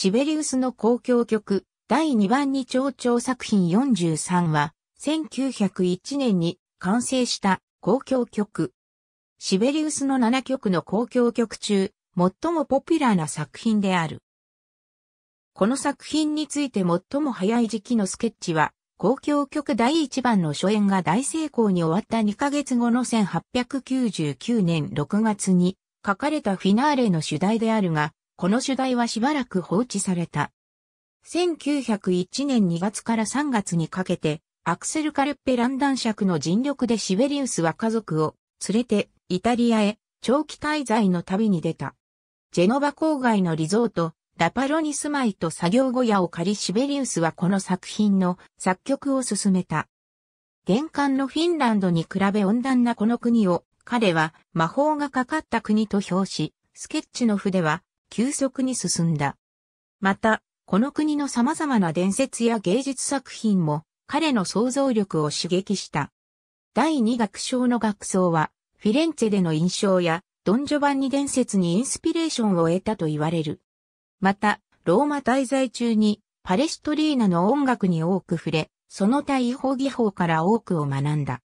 シベリウスの交響曲、第2番に長調作品43は、1901年に完成した交響曲。シベリウスの7曲の交響曲中、最もポピュラーな作品である。この作品について最も早い時期のスケッチは、交響曲第1番の初演が大成功に終わった2ヶ月後の1899年6月に書かれたフィナーレの主題であるが、この主題はしばらく放置された。1901年2月から3月にかけて、アクセル・カルッペ・ランダン爵の尽力でシベリウスは家族を連れてイタリアへ長期滞在の旅に出た。ジェノバ郊外のリゾート、ラパロに住まいと作業小屋を借りシベリウスはこの作品の作曲を進めた。玄関のフィンランドに比べ温暖なこの国を彼は魔法がかかった国と評し、スケッチの筆は急速に進んだ。また、この国の様々な伝説や芸術作品も彼の想像力を刺激した。第二楽章の学奏は、フィレンツェでの印象や、ドンジョバンニ伝説にインスピレーションを得たと言われる。また、ローマ滞在中に、パレストリーナの音楽に多く触れ、その対法技法から多くを学んだ。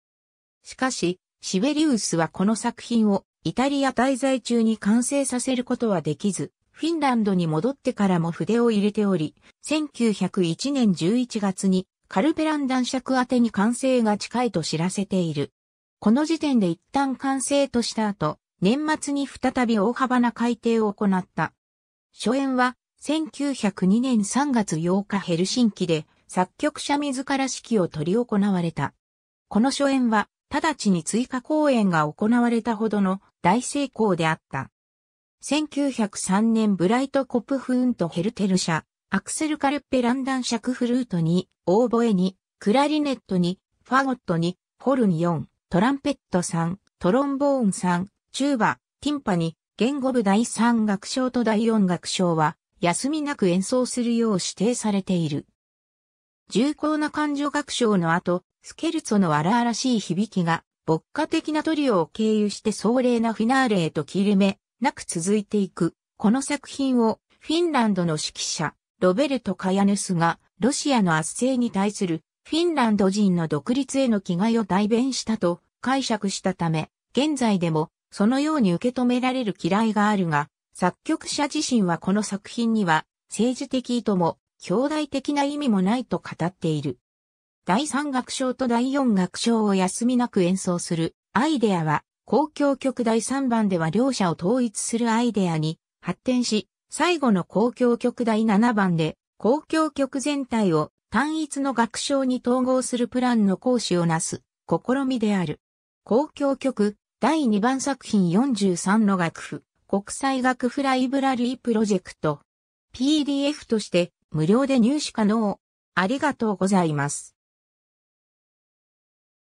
しかし、シベリウスはこの作品をイタリア滞在中に完成させることはできず、フィンランドに戻ってからも筆を入れており、1901年11月にカルペラン男爵宛てに完成が近いと知らせている。この時点で一旦完成とした後、年末に再び大幅な改定を行った。初演は1902年3月8日ヘルシンキで作曲者自ら指揮を執り行われた。この初演は直ちに追加公演が行われたほどの大成功であった。1903年ブライトコップフーンとヘルテル社、アクセルカルッペランダンシャクフルートに、オーボエに、クラリネットに、ファゴットに、ホルン4、トランペット3、トロンボーン3、チューバ、ティンパに、言語部第3楽章と第4楽章は、休みなく演奏するよう指定されている。重厚な感情楽章の後、スケルツォの荒々しい響きが牧歌的なトリオを経由して壮麗なフィナーレへと切れ目なく続いていく。この作品をフィンランドの指揮者、ロベルト・カヤヌスがロシアの圧政に対するフィンランド人の独立への気概を代弁したと解釈したため、現在でもそのように受け止められる嫌いがあるが、作曲者自身はこの作品には政治的意図も兄弟的な意味もないと語っている。第3楽章と第4楽章を休みなく演奏するアイデアは、公共曲第3番では両者を統一するアイデアに発展し、最後の公共曲第7番で、公共曲全体を単一の楽章に統合するプランの講師をなす試みである。公共曲第2番作品43の楽譜国際楽譜ライブラリープロジェクト PDF として無料で入手可能。ありがとうございます。